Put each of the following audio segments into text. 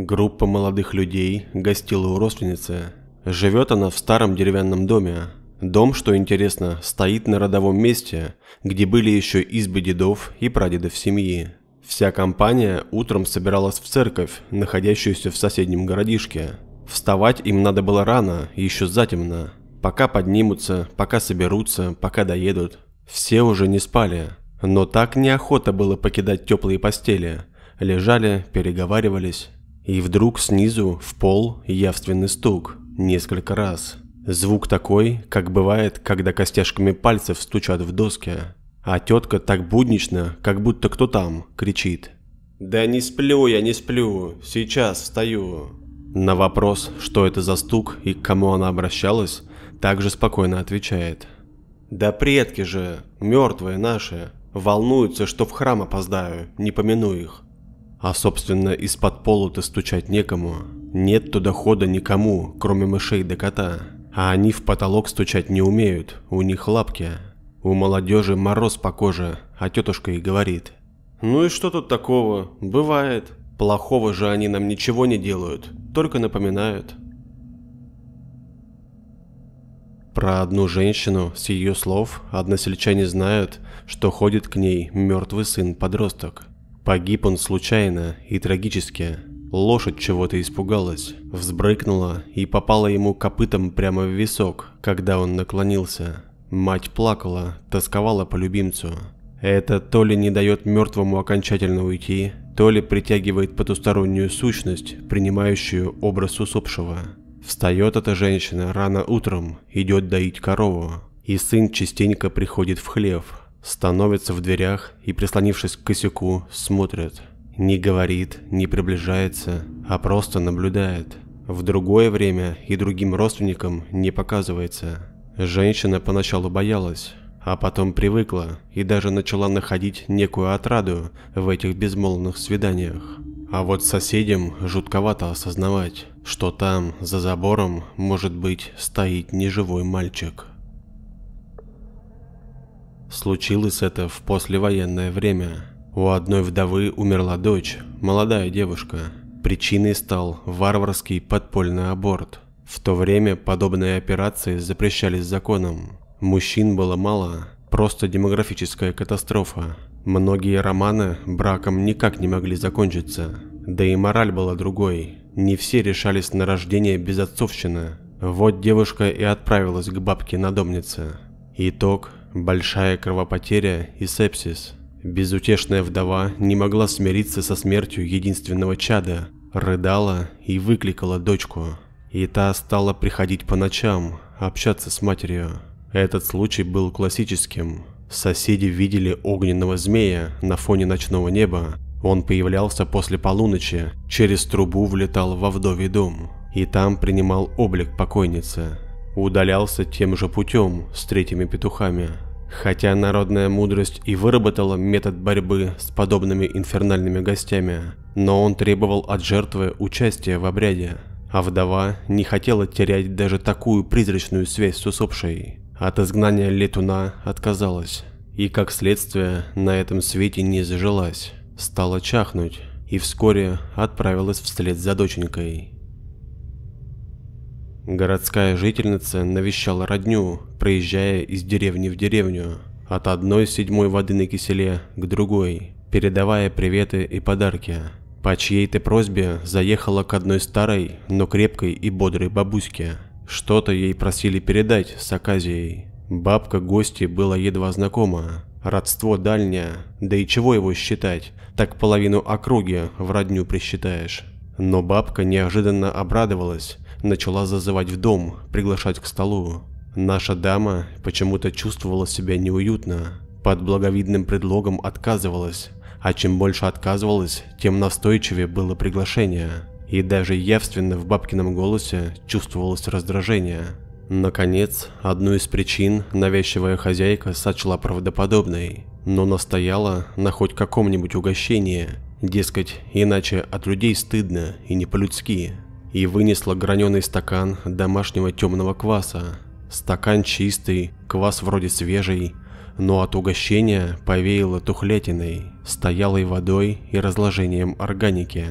Группа молодых людей гостила у родственницы. Живет она в старом деревянном доме. Дом, что интересно, стоит на родовом месте, где были еще избы дедов и прадедов семьи. Вся компания утром собиралась в церковь, находящуюся в соседнем городишке. Вставать им надо было рано, еще затемно. Пока поднимутся, пока соберутся, пока доедут. Все уже не спали, но так неохота было покидать теплые постели. Лежали, переговаривались. И вдруг снизу в пол явственный стук, несколько раз. Звук такой, как бывает, когда костяшками пальцев стучат в доски. А тетка так буднично, как будто кто там, кричит. «Да не сплю я, не сплю, сейчас встаю». На вопрос, что это за стук и к кому она обращалась, также спокойно отвечает. «Да предки же, мертвые наши, волнуются, что в храм опоздаю, не помяну их. А собственно, из-под пола-то стучать некому. Нет туда хода никому, кроме мышей да кота. А они в потолок стучать не умеют, у них лапки. У молодежи мороз по коже, а тетушка и говорит. Ну и что тут такого? Бывает. Плохого же они нам ничего не делают, только напоминают. Про одну женщину, с ее слов, односельчане знают, что ходит к ней мертвый сын-подросток – Погиб он случайно и трагически. Лошадь чего-то испугалась, взбрыкнула и попала ему копытом прямо в висок, когда он наклонился. Мать плакала, тосковала по любимцу. Это то ли не дает мертвому окончательно уйти, то ли притягивает потустороннюю сущность, принимающую образ усопшего. Встает эта женщина рано утром, идет доить корову, и сын частенько приходит в хлев, Становится в дверях и, прислонившись к косяку, смотрит. Не говорит, не приближается, а просто наблюдает. В другое время и другим родственникам не показывается. Женщина поначалу боялась, а потом привыкла и даже начала находить некую отраду в этих безмолвных свиданиях. А вот соседям жутковато осознавать, что там, за забором, может быть, стоит неживой мальчик. Случилось это в послевоенное время. У одной вдовы умерла дочь, молодая девушка. Причиной стал варварский подпольный аборт. В то время подобные операции запрещались законом. Мужчин было мало, просто демографическая катастрофа. Многие романы браком никак не могли закончиться. Да и мораль была другой. Не все решались на рождение без отцовщины. Вот девушка и отправилась к бабке-надомнице. Итог большая кровопотеря и сепсис. Безутешная вдова не могла смириться со смертью единственного чада, рыдала и выкликала дочку. И та стала приходить по ночам, общаться с матерью. Этот случай был классическим. Соседи видели огненного змея на фоне ночного неба. Он появлялся после полуночи, через трубу влетал во вдовий дом и там принимал облик покойницы удалялся тем же путем с третьими петухами. Хотя народная мудрость и выработала метод борьбы с подобными инфернальными гостями, но он требовал от жертвы участия в обряде, а вдова не хотела терять даже такую призрачную связь с усопшей. От изгнания летуна отказалась и, как следствие, на этом свете не зажилась, стала чахнуть и вскоре отправилась вслед за доченькой. Городская жительница навещала родню, проезжая из деревни в деревню, от одной седьмой воды на киселе к другой, передавая приветы и подарки. По чьей-то просьбе заехала к одной старой, но крепкой и бодрой бабуське. Что-то ей просили передать с Аказией. Бабка гости была едва знакома, родство дальнее, да и чего его считать, так половину округи в родню присчитаешь. Но бабка неожиданно обрадовалась, начала зазывать в дом, приглашать к столу. Наша дама почему-то чувствовала себя неуютно, под благовидным предлогом отказывалась, а чем больше отказывалась, тем настойчивее было приглашение. И даже явственно в бабкином голосе чувствовалось раздражение. Наконец, одну из причин навязчивая хозяйка сочла правдоподобной, но настояла на хоть каком-нибудь угощении, дескать, иначе от людей стыдно и не по-людски и вынесла граненый стакан домашнего темного кваса. Стакан чистый, квас вроде свежий, но от угощения повеяло тухлятиной, стоялой водой и разложением органики.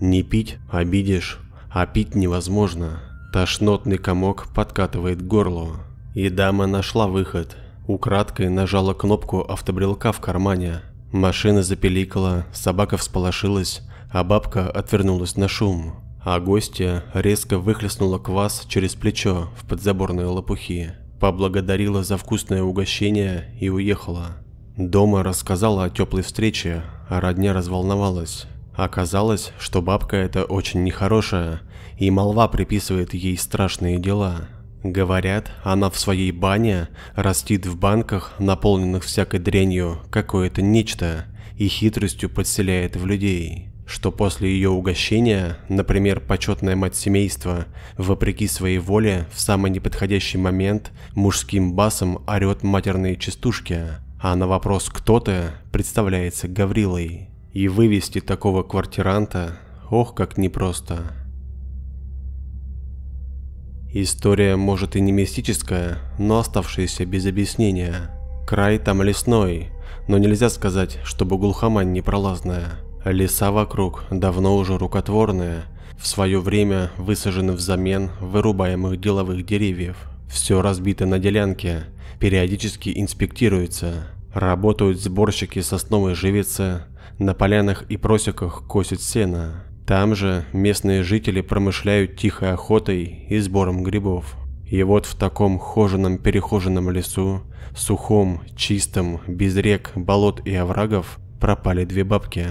Не пить – обидишь, а пить невозможно. Тошнотный комок подкатывает к горлу. И дама нашла выход. Украдкой нажала кнопку автобрелка в кармане. Машина запеликала, собака всполошилась, а бабка отвернулась на шум а гостья резко выхлестнула квас через плечо в подзаборные лопухи, поблагодарила за вкусное угощение и уехала. Дома рассказала о теплой встрече, а родня разволновалась. Оказалось, что бабка эта очень нехорошая, и молва приписывает ей страшные дела. Говорят, она в своей бане растит в банках, наполненных всякой дрянью, какое-то нечто, и хитростью подселяет в людей что после ее угощения, например, почетная мать семейства, вопреки своей воле, в самый неподходящий момент мужским басом орет матерные частушки, а на вопрос «кто ты?» представляется Гаврилой. И вывести такого квартиранта, ох, как непросто. История, может, и не мистическая, но оставшаяся без объяснения. Край там лесной, но нельзя сказать, чтобы глухомань непролазная. Леса вокруг давно уже рукотворные, в свое время высажены взамен вырубаемых деловых деревьев. Все разбито на делянке, периодически инспектируется. Работают сборщики сосновой живицы, на полянах и просеках косят сено. Там же местные жители промышляют тихой охотой и сбором грибов. И вот в таком хоженом перехоженном лесу, сухом, чистом, без рек, болот и оврагов, пропали две бабки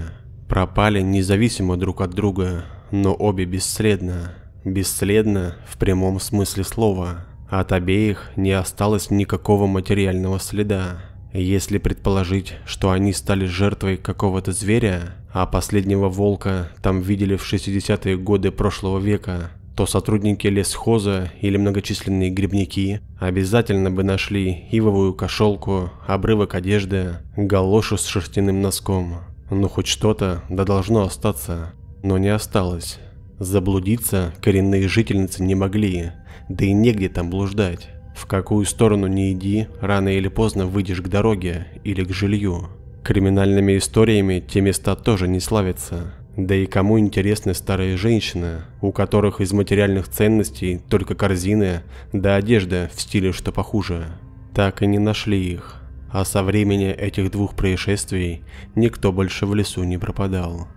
пропали независимо друг от друга, но обе бесследно. Бесследно в прямом смысле слова. От обеих не осталось никакого материального следа. Если предположить, что они стали жертвой какого-то зверя, а последнего волка там видели в 60-е годы прошлого века, то сотрудники лесхоза или многочисленные грибники обязательно бы нашли ивовую кошелку, обрывок одежды, галошу с шерстяным носком, ну хоть что-то, да должно остаться. Но не осталось. Заблудиться коренные жительницы не могли, да и негде там блуждать. В какую сторону не иди, рано или поздно выйдешь к дороге или к жилью. Криминальными историями те места тоже не славятся. Да и кому интересны старые женщины, у которых из материальных ценностей только корзины да одежда в стиле что похуже. Так и не нашли их а со времени этих двух происшествий никто больше в лесу не пропадал.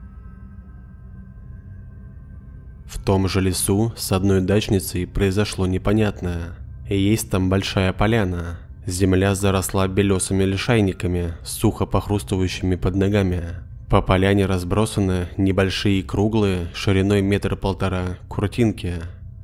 В том же лесу с одной дачницей произошло непонятное. Есть там большая поляна. Земля заросла белесыми лишайниками, сухо похрустывающими под ногами. По поляне разбросаны небольшие круглые, шириной метр-полтора, куртинки.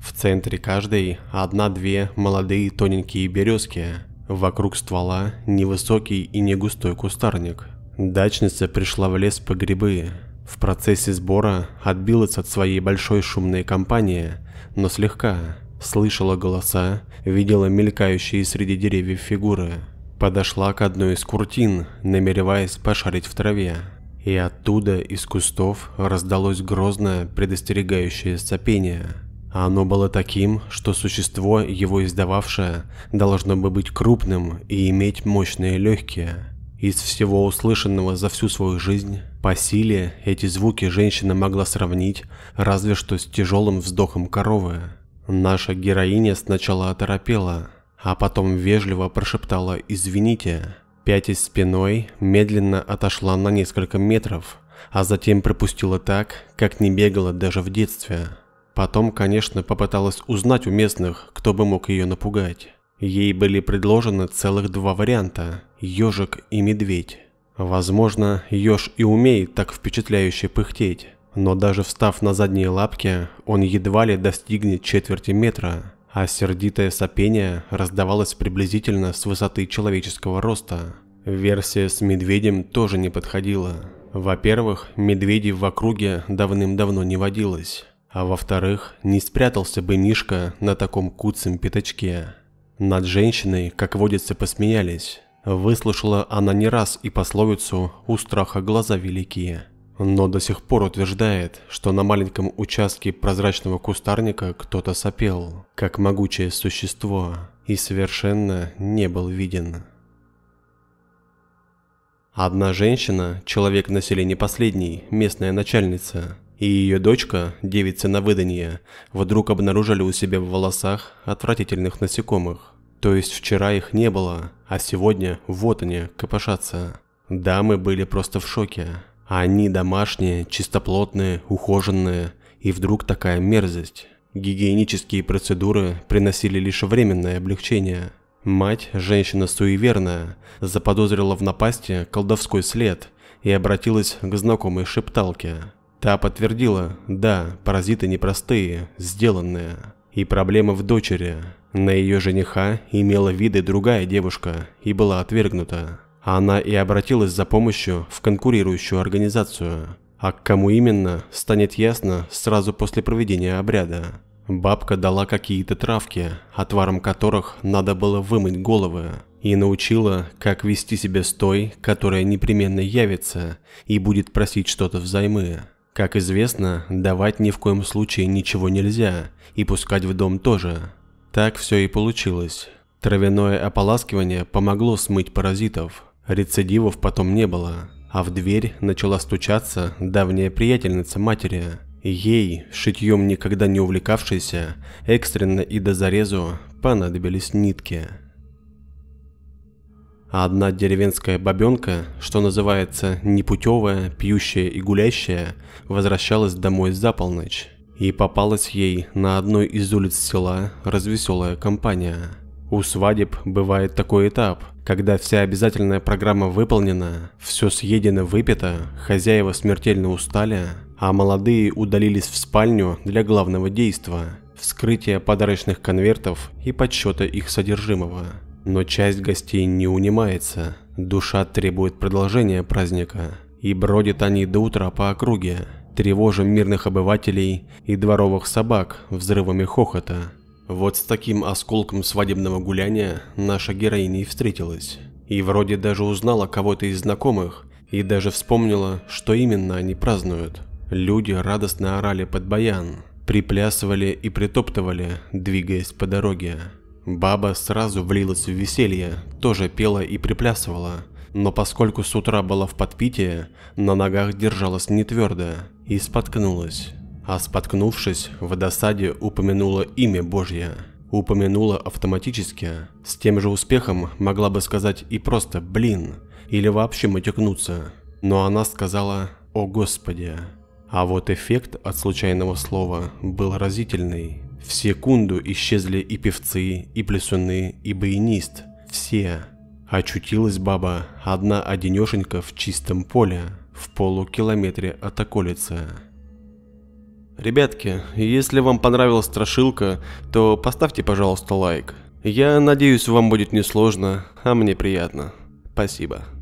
В центре каждой одна-две молодые тоненькие березки, Вокруг ствола невысокий и негустой кустарник. Дачница пришла в лес по грибы. В процессе сбора отбилась от своей большой шумной компании, но слегка слышала голоса, видела мелькающие среди деревьев фигуры. Подошла к одной из куртин, намереваясь пошарить в траве. И оттуда из кустов раздалось грозное предостерегающее сопение оно было таким, что существо, его издававшее, должно бы быть крупным и иметь мощные легкие. Из всего услышанного за всю свою жизнь по силе эти звуки женщина могла сравнить разве что с тяжелым вздохом коровы. Наша героиня сначала оторопела, а потом вежливо прошептала «Извините». Пятясь спиной, медленно отошла на несколько метров, а затем пропустила так, как не бегала даже в детстве. Потом, конечно, попыталась узнать у местных, кто бы мог ее напугать. Ей были предложены целых два варианта – ежик и медведь. Возможно, еж и умеет так впечатляюще пыхтеть, но даже встав на задние лапки, он едва ли достигнет четверти метра, а сердитое сопение раздавалось приблизительно с высоты человеческого роста. Версия с медведем тоже не подходила. Во-первых, медведей в округе давным-давно не водилось. А во-вторых, не спрятался бы Мишка на таком куцем пятачке. Над женщиной, как водится, посмеялись. Выслушала она не раз и пословицу «у страха глаза великие. но до сих пор утверждает, что на маленьком участке прозрачного кустарника кто-то сопел, как могучее существо, и совершенно не был виден. Одна женщина, человек населения последний, местная начальница, и ее дочка, девица на выданье, вдруг обнаружили у себя в волосах отвратительных насекомых. То есть вчера их не было, а сегодня вот они, копошатся. Дамы были просто в шоке. Они домашние, чистоплотные, ухоженные, и вдруг такая мерзость. Гигиенические процедуры приносили лишь временное облегчение. Мать, женщина суеверная, заподозрила в напасти колдовской след и обратилась к знакомой шепталке. Та подтвердила, да, паразиты непростые, сделанные. И проблемы в дочери. На ее жениха имела виды другая девушка и была отвергнута. Она и обратилась за помощью в конкурирующую организацию. А к кому именно, станет ясно сразу после проведения обряда. Бабка дала какие-то травки, отваром которых надо было вымыть головы, и научила, как вести себя с той, которая непременно явится и будет просить что-то взаймы. Как известно, давать ни в коем случае ничего нельзя, и пускать в дом тоже. Так все и получилось. Травяное ополаскивание помогло смыть паразитов, рецидивов потом не было, а в дверь начала стучаться давняя приятельница матери. Ей, шитьем никогда не увлекавшейся, экстренно и до зарезу понадобились нитки а одна деревенская бабенка, что называется непутевая, пьющая и гулящая, возвращалась домой за полночь. И попалась ей на одной из улиц села развеселая компания. У свадеб бывает такой этап, когда вся обязательная программа выполнена, все съедено выпито, хозяева смертельно устали, а молодые удалились в спальню для главного действия — вскрытия подарочных конвертов и подсчета их содержимого. Но часть гостей не унимается, душа требует продолжения праздника, и бродят они до утра по округе, тревожа мирных обывателей и дворовых собак взрывами хохота. Вот с таким осколком свадебного гуляния наша героиня и встретилась. И вроде даже узнала кого-то из знакомых, и даже вспомнила, что именно они празднуют. Люди радостно орали под баян, приплясывали и притоптывали, двигаясь по дороге. Баба сразу влилась в веселье, тоже пела и приплясывала. Но поскольку с утра была в подпитии, на ногах держалась не твердо и споткнулась. А споткнувшись, в досаде упомянула имя Божье. Упомянула автоматически. С тем же успехом могла бы сказать и просто «блин» или вообще матюкнуться. Но она сказала «О Господи». А вот эффект от случайного слова был разительный. В секунду исчезли и певцы, и плясуны, и баянист. Все. Очутилась баба, одна одинешенька в чистом поле, в полукилометре от околицы. Ребятки, если вам понравилась страшилка, то поставьте, пожалуйста, лайк. Я надеюсь, вам будет несложно, а мне приятно. Спасибо.